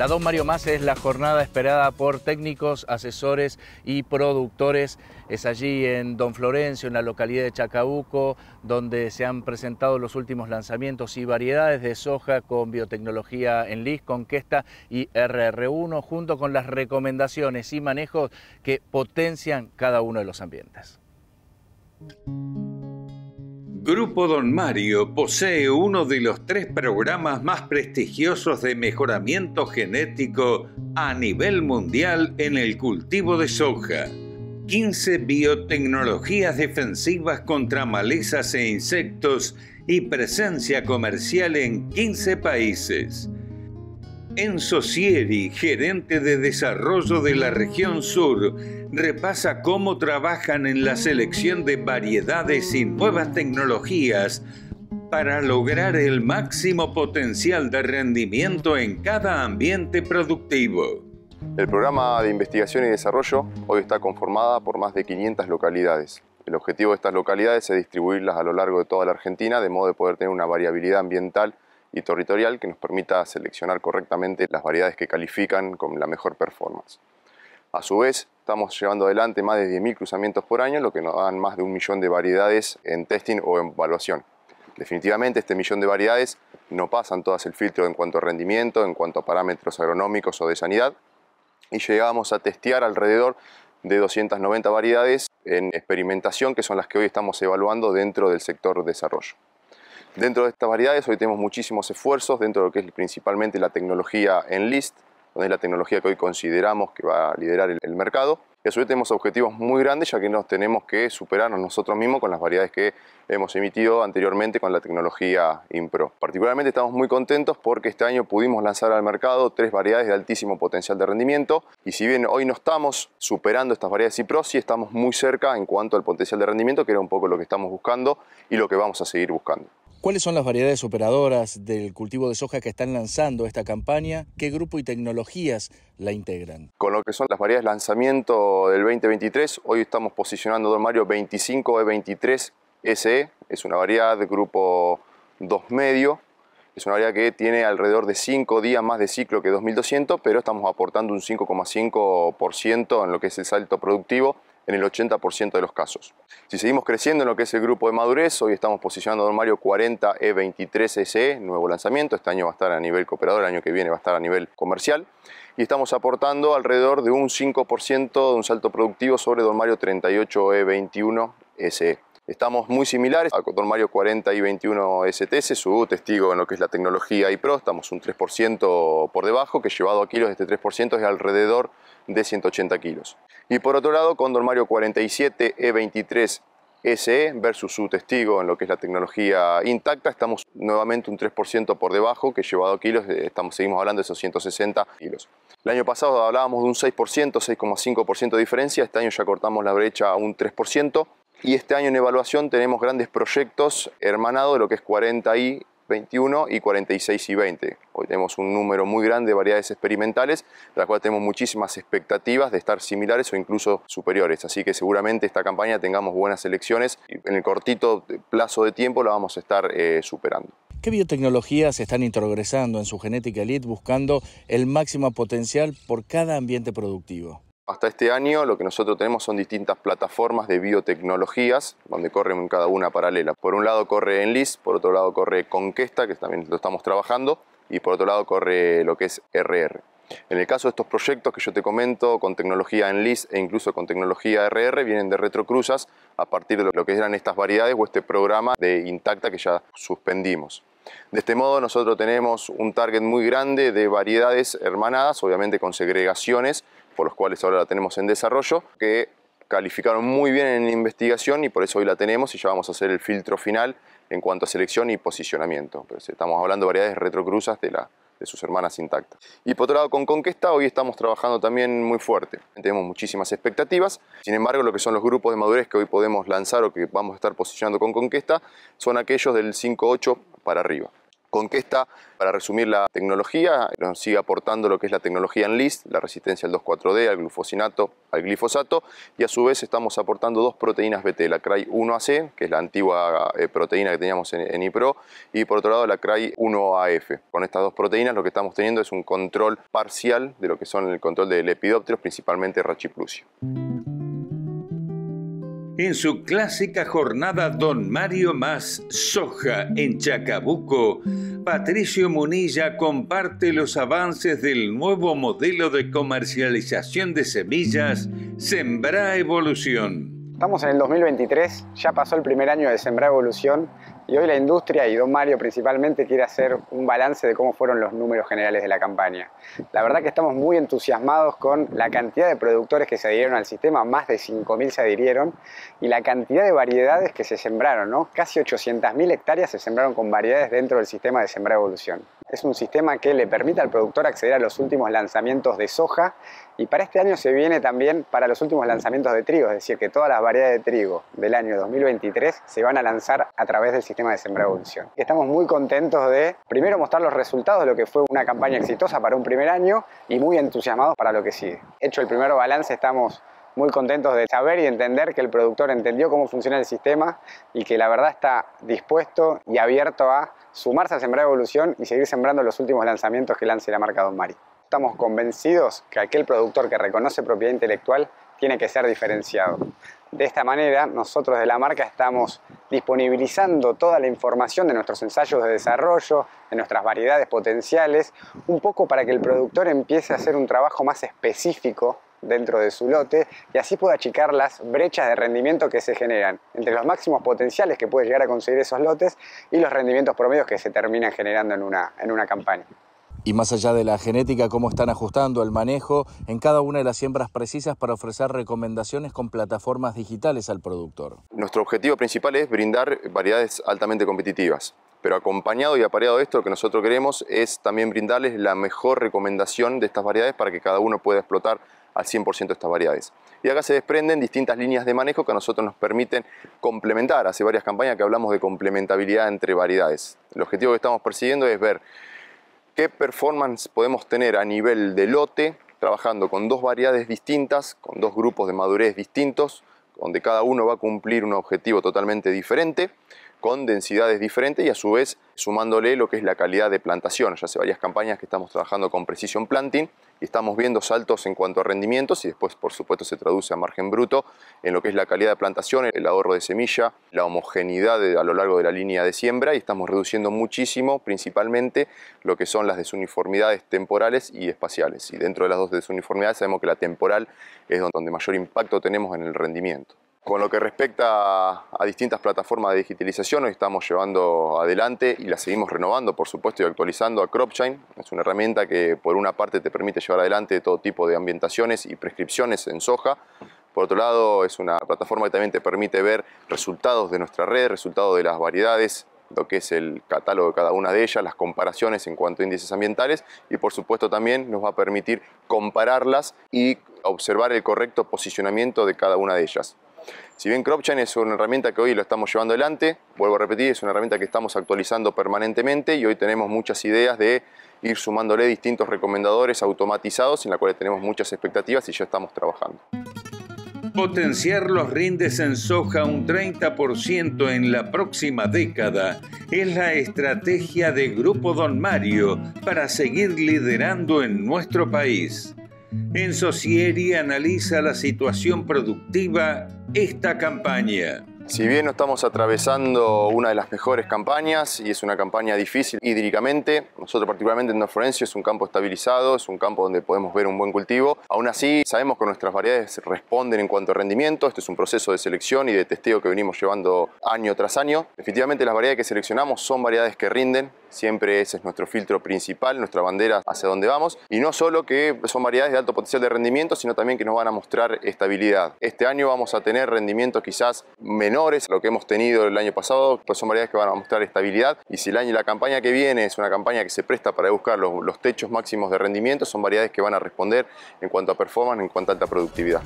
La Don Mario Más es la jornada esperada por técnicos, asesores y productores. Es allí en Don Florencio, en la localidad de Chacabuco, donde se han presentado los últimos lanzamientos y variedades de soja con biotecnología en LIS, Conquesta y RR1, junto con las recomendaciones y manejos que potencian cada uno de los ambientes. Grupo Don Mario posee uno de los tres programas más prestigiosos de mejoramiento genético a nivel mundial en el cultivo de soja. 15 biotecnologías defensivas contra malezas e insectos y presencia comercial en 15 países. Enzo Sieri, gerente de desarrollo de la región sur, repasa cómo trabajan en la selección de variedades y nuevas tecnologías para lograr el máximo potencial de rendimiento en cada ambiente productivo. El programa de investigación y desarrollo hoy está conformada por más de 500 localidades. El objetivo de estas localidades es distribuirlas a lo largo de toda la Argentina de modo de poder tener una variabilidad ambiental y territorial que nos permita seleccionar correctamente las variedades que califican con la mejor performance. A su vez, estamos llevando adelante más de 10.000 cruzamientos por año, lo que nos dan más de un millón de variedades en testing o en evaluación. Definitivamente este millón de variedades no pasan todas el filtro en cuanto a rendimiento, en cuanto a parámetros agronómicos o de sanidad, y llegamos a testear alrededor de 290 variedades en experimentación, que son las que hoy estamos evaluando dentro del sector desarrollo. Dentro de estas variedades hoy tenemos muchísimos esfuerzos dentro de lo que es principalmente la tecnología en LIST, donde es la tecnología que hoy consideramos que va a liderar el, mercado. Y a su vez tenemos objetivos muy grandes ya que nos tenemos que superarnos nosotros mismos con las variedades que hemos emitido anteriormente con la tecnología Impro. Particularmente estamos muy contentos porque este año pudimos lanzar al mercado tres variedades de altísimo potencial de rendimiento y si bien hoy no estamos superando estas variedades Impro, sí estamos muy cerca en cuanto al potencial de rendimiento que era un poco lo que estamos buscando y lo que vamos a seguir buscando. ¿Cuáles son las variedades operadoras del cultivo de soja que están lanzando esta campaña? ¿Qué grupo y tecnologías la integran? Con lo que son las variedades lanzamiento del 2023, hoy estamos posicionando, don Mario, 25E23 e SE. Es una variedad de grupo 2 medio. Es una variedad que tiene alrededor de 5 días más de ciclo que 2200, pero estamos aportando un 5,5% en lo que es el salto productivo en el 80% de los casos. Si seguimos creciendo en lo que es el grupo de madurez, hoy estamos posicionando a Don Mario 40 E23 SE, nuevo lanzamiento, este año va a estar a nivel cooperador, el año que viene va a estar a nivel comercial, y estamos aportando alrededor de un 5% de un salto productivo sobre Don Mario 38 E21 SE. Estamos muy similares a Cotor Mario 40 y 21 STS, su testigo en lo que es la tecnología iPro estamos un 3% por debajo, que llevado a kilos este 3% es alrededor de 180 kilos. Y por otro lado, Condor Mario 47 E23 SE versus su testigo en lo que es la tecnología intacta, estamos nuevamente un 3% por debajo, que llevado a kilos eh, estamos, seguimos hablando de esos 160 kilos. El año pasado hablábamos de un 6%, 6,5% de diferencia, este año ya cortamos la brecha a un 3%, y este año en evaluación tenemos grandes proyectos hermanados de lo que es 40 y 21 y 46 y 20. Hoy tenemos un número muy grande de variedades experimentales, de las cuales tenemos muchísimas expectativas de estar similares o incluso superiores. Así que seguramente esta campaña tengamos buenas elecciones y en el cortito plazo de tiempo la vamos a estar eh, superando. ¿Qué biotecnologías están introgresando en su genética elite buscando el máximo potencial por cada ambiente productivo? Hasta este año lo que nosotros tenemos son distintas plataformas de biotecnologías, donde corren cada una paralela. Por un lado corre Enlis, por otro lado corre Conquesta, que también lo estamos trabajando, y por otro lado corre lo que es RR. En el caso de estos proyectos que yo te comento, con tecnología Enlis e incluso con tecnología RR, vienen de retrocruzas a partir de lo que eran estas variedades o este programa de Intacta que ya suspendimos. De este modo nosotros tenemos un target muy grande de variedades hermanadas, obviamente con segregaciones, por los cuales ahora la tenemos en desarrollo, que calificaron muy bien en la investigación y por eso hoy la tenemos y ya vamos a hacer el filtro final en cuanto a selección y posicionamiento. Pues, estamos hablando de variedades retrocruzas de, la, de sus hermanas intactas. Y por otro lado, con Conquesta hoy estamos trabajando también muy fuerte. Tenemos muchísimas expectativas. Sin embargo, lo que son los grupos de madurez que hoy podemos lanzar o que vamos a estar posicionando con Conquesta son aquellos del 5.8 para arriba con está para resumir la tecnología, nos sigue aportando lo que es la tecnología en list, la resistencia al 2,4-D, al glufosinato, al glifosato, y a su vez estamos aportando dos proteínas BT, la CRY1AC, que es la antigua eh, proteína que teníamos en, IPRO, y por otro lado la CRY1AF. Con estas dos proteínas lo que estamos teniendo es un control parcial de lo que son el control de lepidópteros, principalmente Rachiplusio. En su clásica jornada Don Mario Más Soja en Chacabuco, Patricio Munilla comparte los avances del nuevo modelo de comercialización de semillas Sembra Evolución. Estamos en el 2023, ya pasó el primer año de Sembra Evolución y hoy la industria y don Mario principalmente quiere hacer un balance de cómo fueron los números generales de la campaña. La verdad que estamos muy entusiasmados con la cantidad de productores que se adhirieron al sistema, más de 5.000 se adhirieron, y la cantidad de variedades que se sembraron, ¿no? Casi 800.000 hectáreas se sembraron con variedades dentro del sistema de Sembrar Evolución. Es un sistema que le permite al productor acceder a los últimos lanzamientos de soja y para este año se viene también para los últimos lanzamientos de trigo, es decir, que todas las variedades de trigo del año 2023 se van a lanzar a través del sistema de unción. Estamos muy contentos de, primero, mostrar los resultados de lo que fue una campaña exitosa para un primer año y muy entusiasmados para lo que sigue. Hecho el primer balance, estamos muy contentos de saber y entender que el productor entendió cómo funciona el sistema y que la verdad está dispuesto y abierto a sumarse a Sembrar Evolución y seguir sembrando los últimos lanzamientos que lance la marca Don Mari. Estamos convencidos que aquel productor que reconoce propiedad intelectual tiene que ser diferenciado. De esta manera, nosotros de la marca estamos disponibilizando toda la información de nuestros ensayos de desarrollo, de nuestras variedades potenciales, un poco para que el productor empiece a hacer un trabajo más específico dentro de su lote y así puede achicar las brechas de rendimiento que se generan entre los máximos potenciales que puede llegar a conseguir esos lotes y los rendimientos promedios que se terminan generando en una, en una campaña. Y más allá de la genética, cómo están ajustando el manejo en cada una de las siembras precisas para ofrecer recomendaciones con plataformas digitales al productor. Nuestro objetivo principal es brindar variedades altamente competitivas, pero acompañado y apareado de esto, lo que nosotros queremos es también brindarles la mejor recomendación de estas variedades para que cada uno pueda explotar al 100% estas variedades. Y acá se desprenden distintas líneas de manejo que a nosotros nos permiten complementar. Hace varias campañas que hablamos de complementabilidad entre variedades. El objetivo que estamos persiguiendo es ver qué performance podemos tener a nivel de lote trabajando con dos variedades distintas, con dos grupos de madurez distintos, donde cada uno va a cumplir un objetivo totalmente diferente, con densidades diferentes y a su vez sumándole lo que es la calidad de plantación. Ya hace varias campañas que estamos trabajando con Precision Planting y estamos viendo saltos en cuanto a rendimientos y después por supuesto se traduce a margen bruto en lo que es la calidad de plantación, el ahorro de semilla, la homogeneidad a lo largo de la línea de siembra y estamos reduciendo muchísimo principalmente lo que son las desuniformidades temporales y espaciales. Y dentro de las dos desuniformidades sabemos que la temporal es donde mayor impacto tenemos en el rendimiento. Con lo que respecta a distintas plataformas de digitalización, hoy estamos llevando adelante y la seguimos renovando, por supuesto, y actualizando a CropChain. Es una herramienta que, por una parte, te permite llevar adelante todo tipo de ambientaciones y prescripciones en soja. Por otro lado, es una plataforma que también te permite ver resultados de nuestra red, resultados de las variedades, lo que es el catálogo de cada una de ellas, las comparaciones en cuanto a índices ambientales y por supuesto también nos va a permitir compararlas y observar el correcto posicionamiento de cada una de ellas. Si bien CropChain es una herramienta que hoy lo estamos llevando adelante, vuelvo a repetir, es una herramienta que estamos actualizando permanentemente y hoy tenemos muchas ideas de ir sumándole distintos recomendadores automatizados en la cual tenemos muchas expectativas y ya estamos trabajando. Potenciar los rindes en soja un 30% en la próxima década es la estrategia de Grupo Don Mario para seguir liderando en nuestro país. En Socieri analiza la situación productiva esta campaña. Si bien no estamos atravesando una de las mejores campañas y es una campaña difícil hídricamente, nosotros particularmente en Florencia es un campo estabilizado, es un campo donde podemos ver un buen cultivo, aún así sabemos que nuestras variedades responden en cuanto a rendimiento, este es un proceso de selección y de testeo que venimos llevando año tras año. Efectivamente las variedades que seleccionamos son variedades que rinden, siempre ese es nuestro filtro principal, nuestra bandera hacia donde vamos. Y no solo que son variedades de alto potencial de rendimiento, sino también que nos van a mostrar estabilidad. Este año vamos a tener rendimientos quizás menores a lo que hemos tenido el año pasado, pero pues son variedades que van a mostrar estabilidad. Y si el año la campaña que viene es una campaña que se presta para buscar los, los techos máximos de rendimiento, son variedades que van a responder en cuanto a performance, en cuanto a alta productividad.